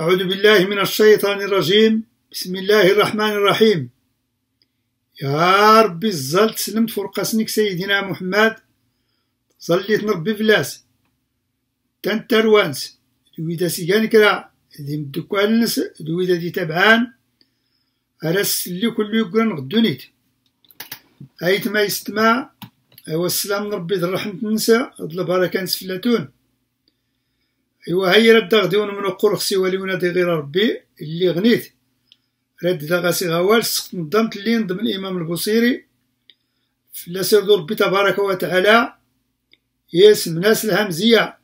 أعوذ بالله من الشيطان الرجيم بسم الله الرحمن الرحيم يا ربي زلت سلمت فرقاسنك سيدنا محمد صليت نربي فلاس تنتر وانس دويدا سيجان كرا دي مدكوالنس دويدا دي تبعان أرس اللي كل يقرن غدونيت أيتما يستمع أيوة السلام ربي ذا الرحمة ننسى البركة نسفلاتون إوا أيوة، هي رد غدي من قر خصي ولي ونادي غير ربي اللي غنيت رد دا غاسي غوال سقط نظمت اللي نضم الإمام البوصيري سير سيرد ربي تبارك وتعالى ياسم ناس الهمزية إوا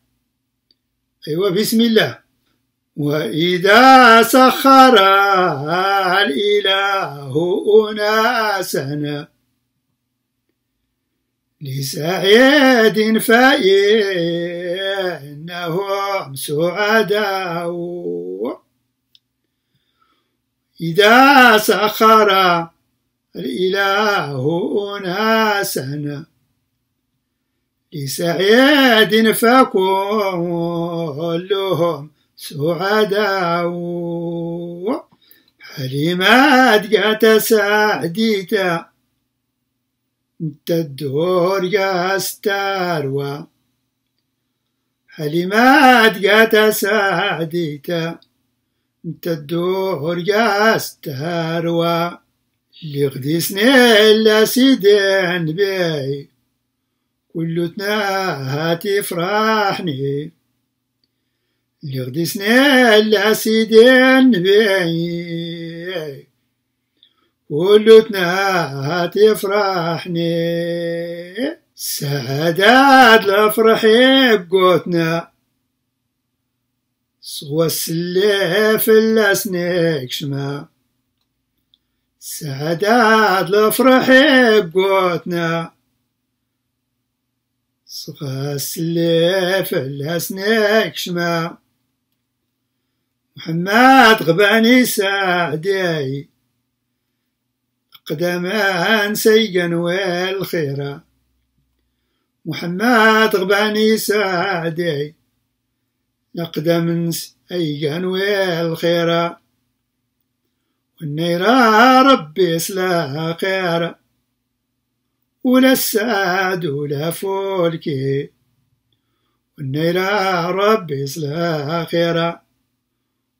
أيوة، بسم الله وإذا سخر الإله أناسنا لسعيد فإنهم سعداء إذا سخر الإله أناسا لسعيد فكلهم سعداء حلمات قد سعديته تدور يستروا حلمات قد يا تدور اللي غديسني إلا سيدي سيدان تناهاتي فرحني اللي غديسني إلا سيدي بي ولوتنا يفرحني سعداد الافرح يبقوتنا صوى السليف اللاسنيك شما سعداد الافرح يبقوتنا صغى السليف اللاسنيك شما محمد غباني سعدي قدمان سيجن والخيرة محمد غباني سعدي لقدم سيجن والخيرة والنيرة ربي سلا خيرة ولا السعد ولا فولكي والنيرة ربي سلا خيرة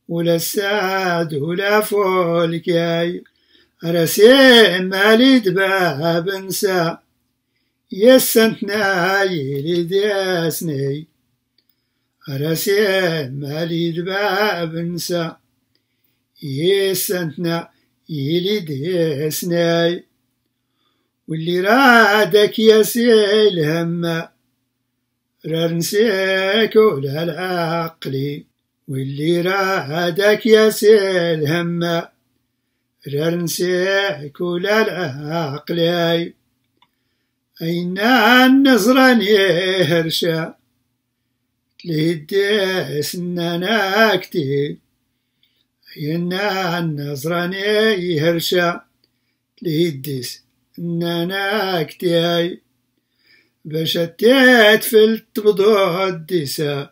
ولا السعد ولا فولكي رسي مالي دبا بنسا يسنتنا دياسني رسي مالي دبا بنسا يسنتنا دياسني واللي رادك يا سيل همه رنسيك ولا العقلي واللي رادك يا سيل همه رنسيح كل العقلي العقلاي أين النصراني هرشا تلهدي سنانا كتير أين النصراني هرشا تلهديس سنانا كتير باش تتفل تبضو الديسا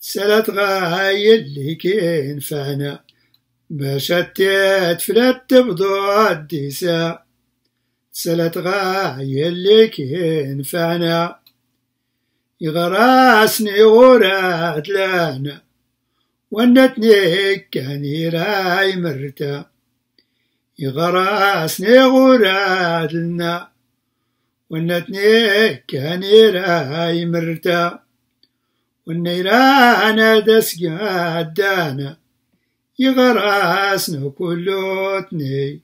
سالت غاي اللي فانا بشتات فلات تبضع عديسا سلت غاية اللي كان فعنا يغراسني ورات لانا ونتني كان يراي مرتا يغراسني غرات لنا ونتني كان يراي مرتا والنيران دسقات دانا يغراسن كلوتني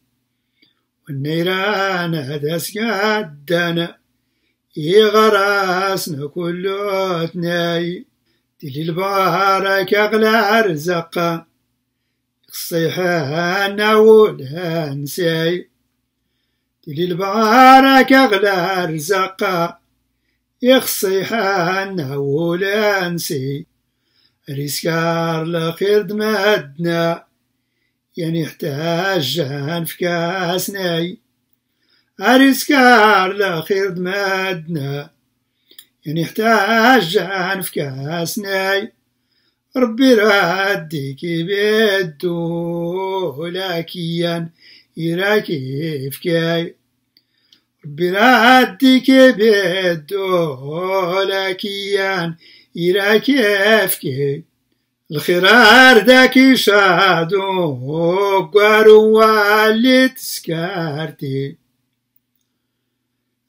والنيران هدس قدنا يغراسن كلوتني تلي البارك أغلى رزقا الصيحان والهنسي تلي البارك أغلى رزقا النهو والهنسي ريسكار لخير دمادنا يعني احتاج كاسناي ريسكار لخير دمادنا يعني احتاج كاسناي ربي راديك بيدو لكيا يراكي فكاي ربي راديك بيدو لكيا أفكي الخرار داكي شادو قاروا والي تسكارتي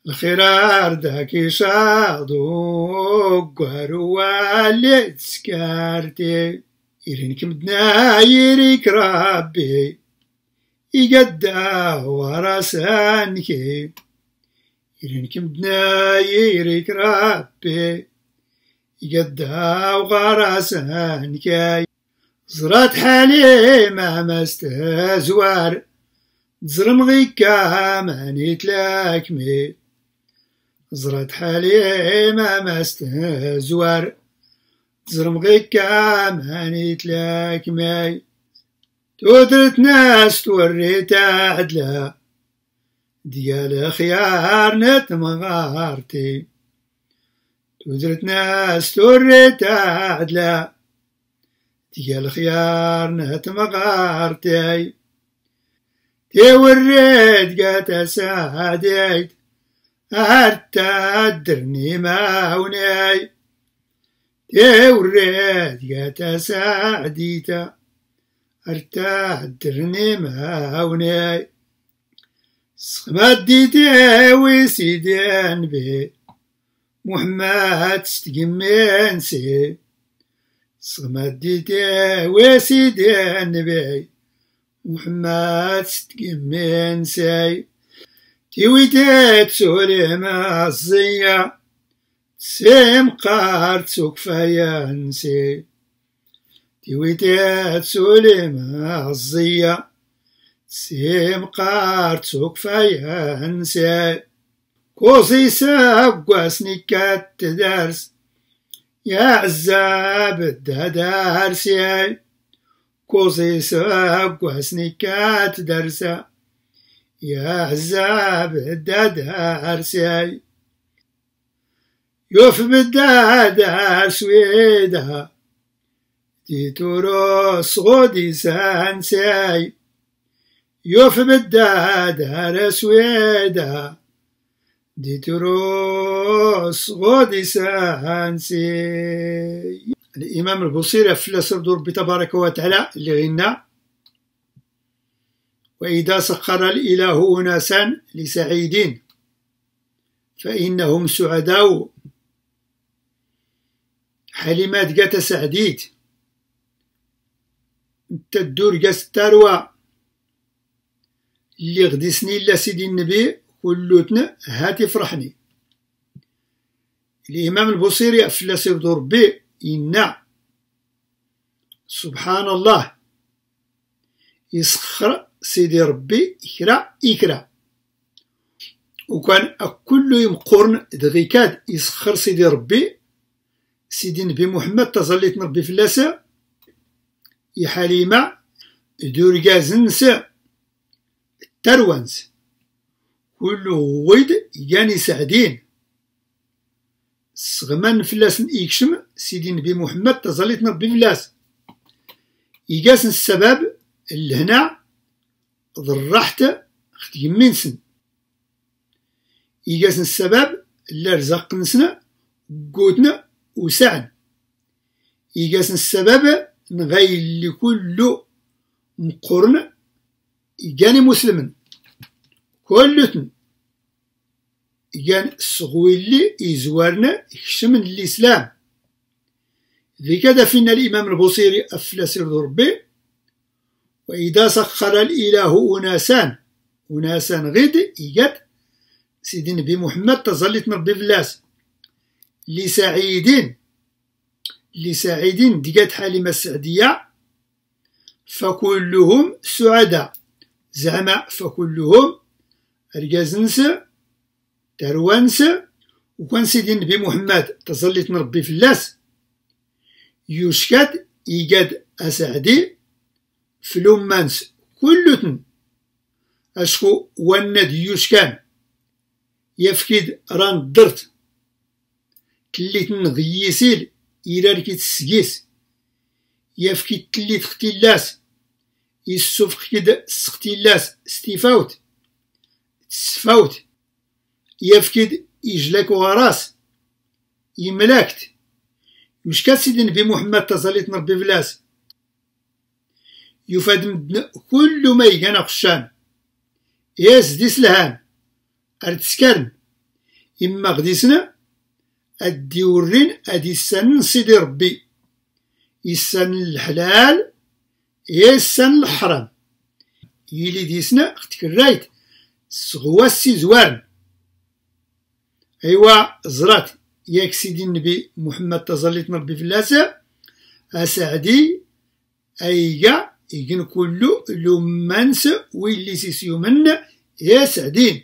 الخرار داكي شادو قاروا والي تسكارتي يرينك كم دنايريك ربي يقداه وراسانكي يرينك كم دنايريك ربي يقدها وغراسها نكاي زرات حالي ما مستها زوار زرم غيكا ما مي زرات حالي ما مستها زوار زرم غيكا ما مي تودرت ناس توريت عدلها ديال خيار نتمغارتي تودرت ناس توريت عدلا تقال خيار نهت مغارتي توريت قاتا سعديت حتى درني ماوني توريت قاتا سعديتا ارتاح درني ماوني سخمات ديتي وسيدي بيه محماها تستقمانسي صغمات ديدا وسيدي النبي سي تستقمانسي تيويدات سوري ما الزيا سيم قار تسوكفايا نسي تيويدات سوري ما الزيا سيم قار تسوكفايا نسي قصص أقوسني دارس يا عزاب الدرس يا قصص أقوسني كالتدرس يا عزاب الدرس يا يوف بالدادة سويدها تيتوروس غودي سانساي يوف بالدادة سويدها ديتروس سانسي الإمام البوصيري فلاس دور بتبارك وتعالى اللي غنى وإذا سخر الإله أناسا لسعيدين فإنهم سعداء حليمات قات سعديت انت الدور قاس اللي غدي سنين لا سيدي النبي ولوتنا هاتي فرحني الإمام البوصيري أفلاسي دور ربي ان سبحان الله يسخر سيدي ربي إكرا إكرا وكان كل يوم قرن دغيكاد يسخر سيدي ربي سيدي نبي محمد تظليت نربي اللاسة يحاليما حليمة دوركازنس تروانس كله ويد ياني سعدين سغمان فلاس إيكشم سيدي نبي محمد تزليتنا بفلاس السبب السباب لهنا ضرحت خت يمينسن إيقاسن السبب اللي رزق نسنا قوتنا وسعد إيقاسن السبب نغاي اللي كله مقرن يجاني مسلمين كلتن كان يعني سغويلي يزورنا يكشم الإسلام لكذا فينا الإمام البوصيري أفلس ربي وإذا سخر الإله أناسان أناسان غد إيجاد سيدي نبي محمد تظلت ربي فلاس لسعيدين لسعيدين ديكات حليمة السعدية فكلهم سعداء زعما فكلهم رجازنسا تروانس وكان سيدي النبي محمد تصليت نربي فلاس يوشكات إيجاد أسعدي فلومانس كلتن أشكو واند يوشكان يفكيد ران درت تليتن غيسيل إلا ركيت السقيس يفكيد تليت اللاس يسوف سختي اللاس ستيفاوت تسفاوت يفكد يجلك وراس يملكت مش كاسد النبي محمد تزاليت نربي فلاس يفاد من كل ما يجانا خشان ياس ديس سلهان ارد سكرن إما غديسنا أدي ورين أدي السن سيدي ربي يسن الحلال السن الحرام يلي ديسنا اختك الرايت هو السي زوارن ايوا زرات ياك سيدي النبي محمد تزليت نربي في اللاسع اسعدي ايا يجن كلو لومانس ويلي سيسيومن يا سعدين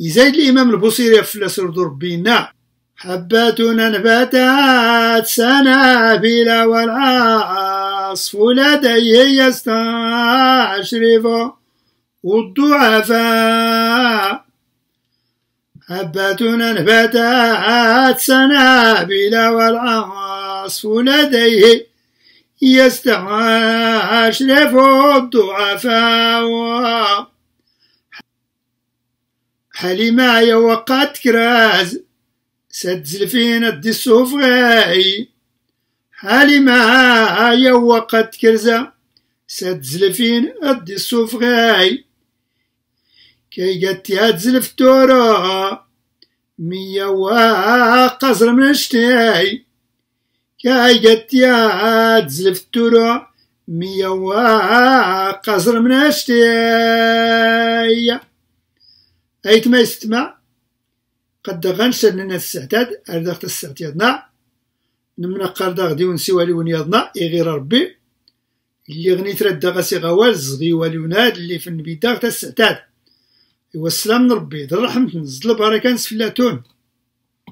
إذا الإمام البوصيري في الأسر ربينا حبات نباتات سنابل والعاصف لديه عشريفو والضعفاء حبة انفتحت سنابل والعصف لديه يستعشرف الضعفاء حليما وقت كراز سد زلفين الدي الصفغاي حليما وقت كرزة سد زلفين الدي الصفغاي كي قد يتزل في دورا مية وقصر من شتاي كي قد يتزل في دورا مية وقصر من شتي أيت ما يستمع قد غنشد لنا السعداد أردغت السعد يضنع نمنا قردا غدي ونسيوالي ونيضنا يغير ربي اللي غنيت رد غاسي غوال زغي والي اللي فن النبي السعداد إوا السلام من ربي در رحمة نزل البركة نسفلاتون